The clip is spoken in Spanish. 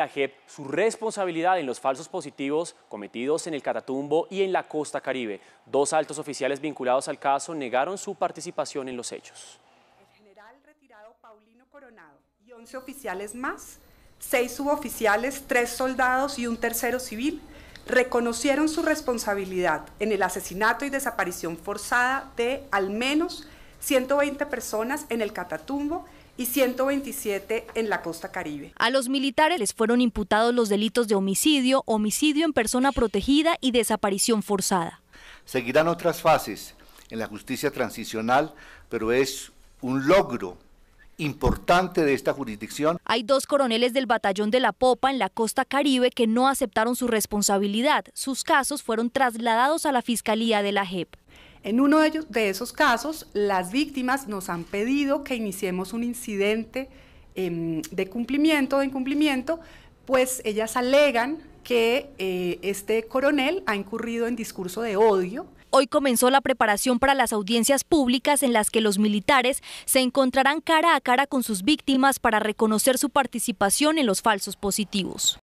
La JEP su responsabilidad en los falsos positivos cometidos en el Catatumbo y en la costa caribe. Dos altos oficiales vinculados al caso negaron su participación en los hechos. El general retirado Paulino Coronado y 11 oficiales más, seis suboficiales, tres soldados y un tercero civil reconocieron su responsabilidad en el asesinato y desaparición forzada de al menos 120 personas en el Catatumbo y 127 en la costa caribe. A los militares les fueron imputados los delitos de homicidio, homicidio en persona protegida y desaparición forzada. Seguirán otras fases en la justicia transicional, pero es un logro importante de esta jurisdicción. Hay dos coroneles del batallón de la Popa en la costa caribe que no aceptaron su responsabilidad. Sus casos fueron trasladados a la Fiscalía de la JEP. En uno de, esos casos, las víctimas nos han pedido que iniciemos un incidente em, de cumplimiento o de incumplimiento, pues ellas alegan que eh, este coronel ha incurrido en discurso de odio, Hoy comenzó la preparación para las audiencias públicas en las que los militares se encontrarán cara a cara con sus víctimas para reconocer su participación en los falsos positivos.